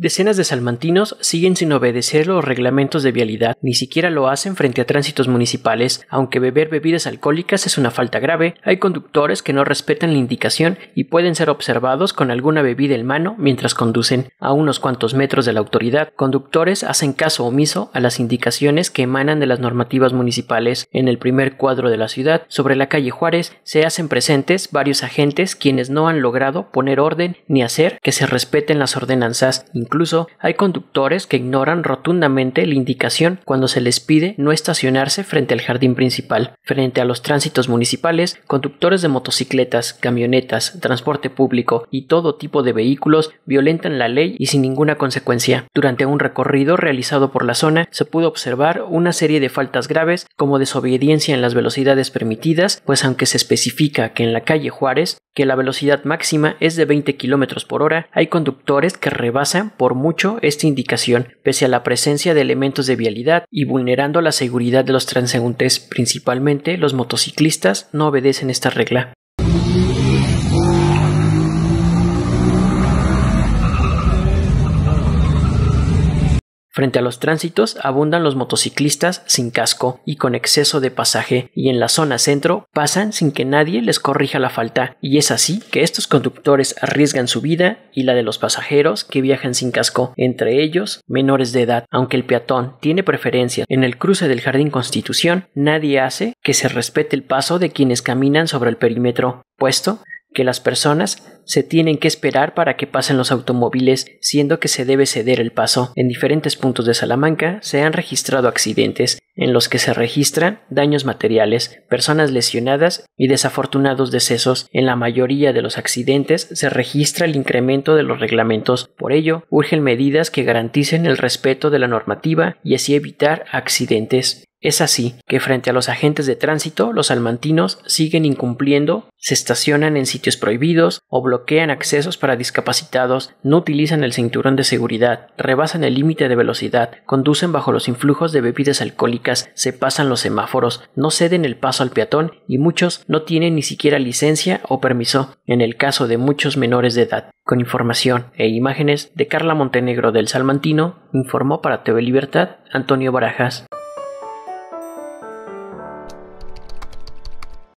Decenas de salmantinos siguen sin obedecer los reglamentos de vialidad, ni siquiera lo hacen frente a tránsitos municipales, aunque beber bebidas alcohólicas es una falta grave, hay conductores que no respetan la indicación y pueden ser observados con alguna bebida en mano mientras conducen a unos cuantos metros de la autoridad. Conductores hacen caso omiso a las indicaciones que emanan de las normativas municipales. En el primer cuadro de la ciudad, sobre la calle Juárez, se hacen presentes varios agentes quienes no han logrado poner orden ni hacer que se respeten las ordenanzas Incluso hay conductores que ignoran rotundamente la indicación cuando se les pide no estacionarse frente al jardín principal. Frente a los tránsitos municipales, conductores de motocicletas, camionetas, transporte público y todo tipo de vehículos violentan la ley y sin ninguna consecuencia. Durante un recorrido realizado por la zona se pudo observar una serie de faltas graves como desobediencia en las velocidades permitidas, pues aunque se especifica que en la calle Juárez que la velocidad máxima es de 20 km por hora, hay conductores que rebasan por mucho esta indicación, pese a la presencia de elementos de vialidad y vulnerando la seguridad de los transeúntes, principalmente los motociclistas no obedecen esta regla. Frente a los tránsitos abundan los motociclistas sin casco y con exceso de pasaje y en la zona centro pasan sin que nadie les corrija la falta y es así que estos conductores arriesgan su vida y la de los pasajeros que viajan sin casco, entre ellos menores de edad. Aunque el peatón tiene preferencia en el cruce del Jardín Constitución, nadie hace que se respete el paso de quienes caminan sobre el perímetro, puesto que las personas se tienen que esperar para que pasen los automóviles, siendo que se debe ceder el paso. En diferentes puntos de Salamanca se han registrado accidentes en los que se registran daños materiales, personas lesionadas y desafortunados decesos. En la mayoría de los accidentes se registra el incremento de los reglamentos. Por ello, urgen medidas que garanticen el respeto de la normativa y así evitar accidentes. Es así que frente a los agentes de tránsito, los salmantinos siguen incumpliendo, se estacionan en sitios prohibidos o bloquean accesos para discapacitados, no utilizan el cinturón de seguridad, rebasan el límite de velocidad, conducen bajo los influjos de bebidas alcohólicas, se pasan los semáforos, no ceden el paso al peatón y muchos no tienen ni siquiera licencia o permiso, en el caso de muchos menores de edad. Con información e imágenes de Carla Montenegro del Salmantino, informó para TV Libertad Antonio Barajas.